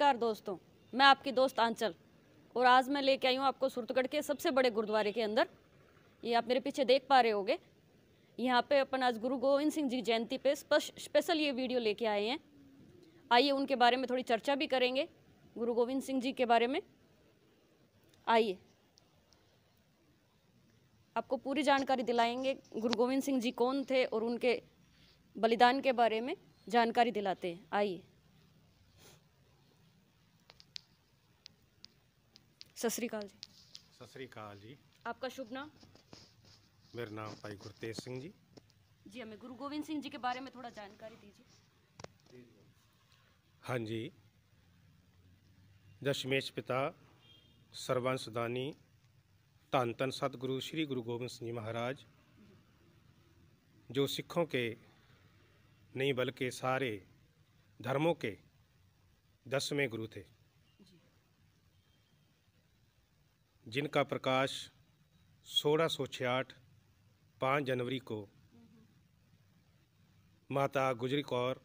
नमस्कार दोस्तों मैं आपकी दोस्त आंचल और आज मैं लेके आई हूँ आपको सुरतगढ़ के सबसे बड़े गुरुद्वारे के अंदर ये आप मेरे पीछे देख पा रहे होंगे यहाँ पे अपन आज गुरु गोविंद सिंह जी जयंती पे स्पेशल ये वीडियो लेके आए हैं आइए उनके बारे में थोड़ी चर्चा भी करेंगे गुरु गोविंद सिंह जी के बारे में आइए आपको पूरी जानकारी दिलाएंगे गुरु गोविंद सिंह जी कौन थे और उनके बलिदान के बारे में जानकारी दिलाते हैं आइए ਸਤਿ ਸ੍ਰੀ ਅਕਾਲ ਜੀ ਸਤਿ आपका शुभ नाम मेरा नाम भाई गुरतेज सिंह जी जी हमें गुरु गोविंद सिंह जी के बारे में थोड़ा जानकारी दीजिए हाँ जी दशमेश पिता सर्वंशदानी धन धन सतगुरु श्री गुरु गोबिंद सिंह जी महाराज जो सिखों के नहीं बल्कि सारे धर्मों के दसवें गुरु थे जिनका प्रकाश सोलह सौ छियाठ पाँच जनवरी को माता गुजरी कौर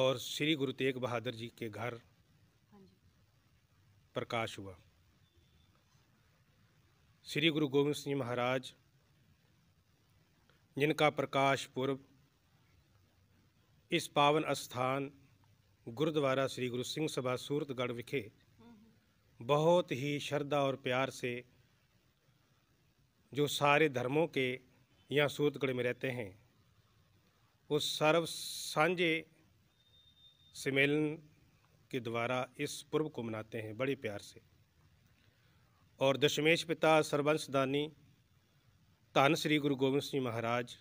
और श्री गुरु तेग बहादुर जी के घर प्रकाश हुआ श्री गुरु गोविंद सिंह महाराज जिनका प्रकाश पूर्व इस पावन स्थान गुरुद्वारा श्री गुरु सिंह सभा सूरतगढ़ विखे बहुत ही श्रद्धा और प्यार से जो सारे धर्मों के यहाँ सूतगढ़ में रहते हैं उस सर्व सांझे सम्मेलन के द्वारा इस पर्व को मनाते हैं बड़े प्यार से और दशमेश पिता दानी धन श्री गुरु गोविंद सिंह महाराज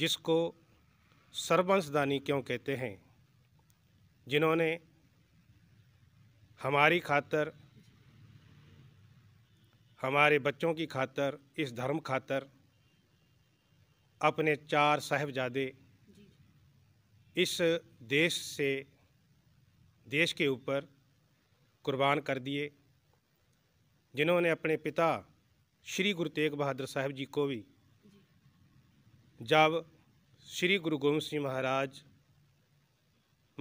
जिसको दानी क्यों कहते हैं जिन्होंने हमारी खातर हमारे बच्चों की खातर इस धर्म खातर अपने चार साहबजादे इस देश से देश के ऊपर कुर्बान कर दिए जिन्होंने अपने पिता श्री गुरु तेग बहादुर साहब जी को भी जब श्री गुरु गोविंद सिंह महाराज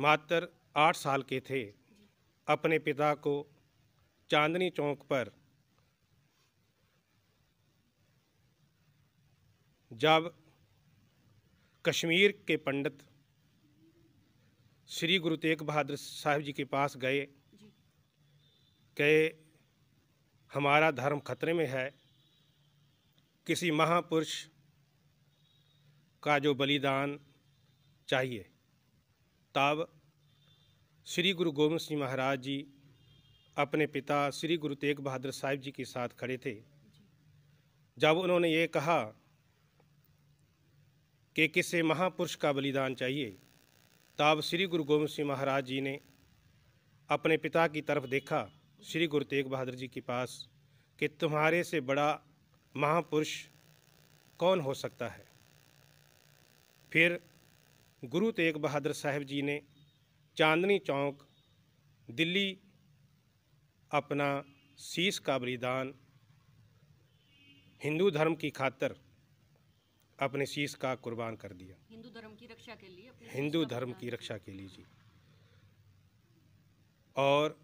मात्र आठ साल के थे अपने पिता को चांदनी चौक पर जब कश्मीर के पंडित श्री गुरु तेग बहादुर साहब जी के पास गए कहे हमारा धर्म खतरे में है किसी महापुरुष का जो बलिदान चाहिए तब श्री गुरु गोविंद सिंह महाराज जी अपने पिता श्री गुरु तेग बहादुर साहिब जी के साथ खड़े थे जब उन्होंने ये कहा कि किसे महापुरुष का बलिदान चाहिए तब श्री गुरु गोविंद सिंह महाराज जी ने अपने पिता की तरफ देखा श्री गुरु तेग बहादुर जी के पास कि तुम्हारे से बड़ा महापुरुष कौन हो सकता है फिर गुरु तेग बहादुर साहिब जी ने चांदनी चौक दिल्ली अपना शीश का बलिदान हिंदू धर्म की खातर अपने शीश का कुर्बान कर दिया हिंदू धर्म की रक्षा के लिए हिंदू धर्म की रक्षा के लिए जी और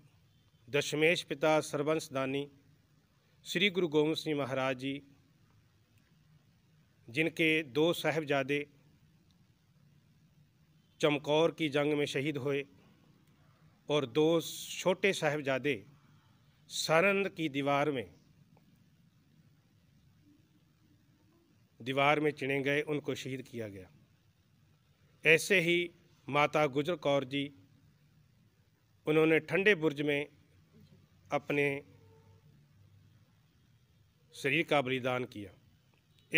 दशमेश पिता सरवंश दानी श्री गुरु गोविंद सिंह महाराज जी जिनके दो साहबजादे चमकौर की जंग में शहीद हुए और दो छोटे साहेबजादे सरंद की दीवार में दीवार में चिने गए उनको शहीद किया गया ऐसे ही माता गुजर कौर जी उन्होंने ठंडे बुर्ज में अपने शरीर का बलिदान किया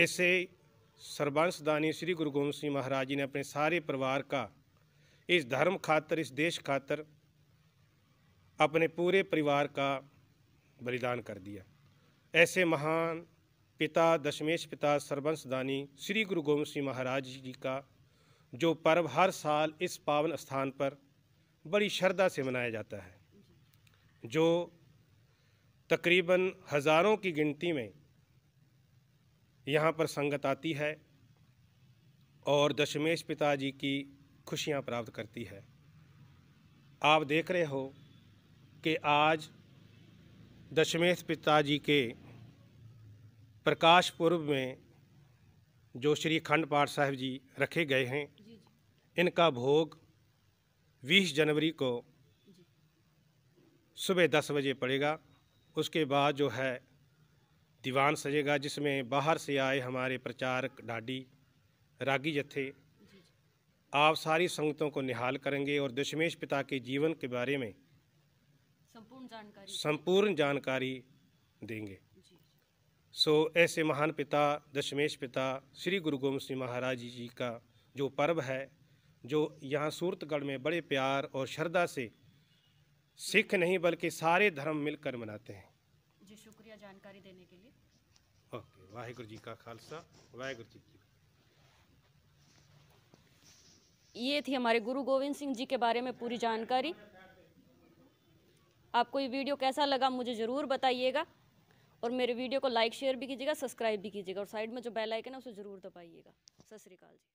ऐसे सरबंशदानी श्री गुरु गोविंद सिंह महाराज जी ने अपने सारे परिवार का इस धर्म खातर इस देश खातर अपने पूरे परिवार का बलिदान कर दिया ऐसे महान पिता दशमेश पिता दानी श्री गुरु गोविंद सिंह महाराज जी का जो पर्व हर साल इस पावन स्थान पर बड़ी श्रद्धा से मनाया जाता है जो तकरीबन हज़ारों की गिनती में यहाँ पर संगत आती है और दशमेश पिताजी की खुशियाँ प्राप्त करती है आप देख रहे हो कि आज दशमेश पिताजी के प्रकाश पूर्व में जो श्री खंड पाठ साहब जी रखे गए हैं इनका भोग 20 जनवरी को सुबह 10 बजे पड़ेगा उसके बाद जो है दीवान सजेगा जिसमें बाहर से आए हमारे प्रचारक डाडी रागी जत्थे आप सारी संगतों को निहाल करेंगे और दशमेश पिता के जीवन के बारे में संपूर्ण जानकारी संपूर्ण जानकारी देंगे सो so, ऐसे महान पिता दशमेश पिता श्री गुरु गोबिंद सिंह महाराज जी का जो पर्व है जो यहाँ सूरतगढ़ में बड़े प्यार और श्रद्धा से सिख नहीं बल्कि सारे धर्म मिलकर मनाते हैं जी शुक्रिया जानकारी देने के लिए ओके वाहिगुरु जी का खालसा वाहेगुरु जी ये थी हमारे गुरु गोविंद सिंह जी के बारे में पूरी जानकारी आपको ये वीडियो कैसा लगा मुझे ज़रूर बताइएगा और मेरे वीडियो को लाइक शेयर भी कीजिएगा सब्सक्राइब भी कीजिएगा और साइड में जो बेल आइकन है उसे ज़रूर दबाइएगा सत श्रीकाल जी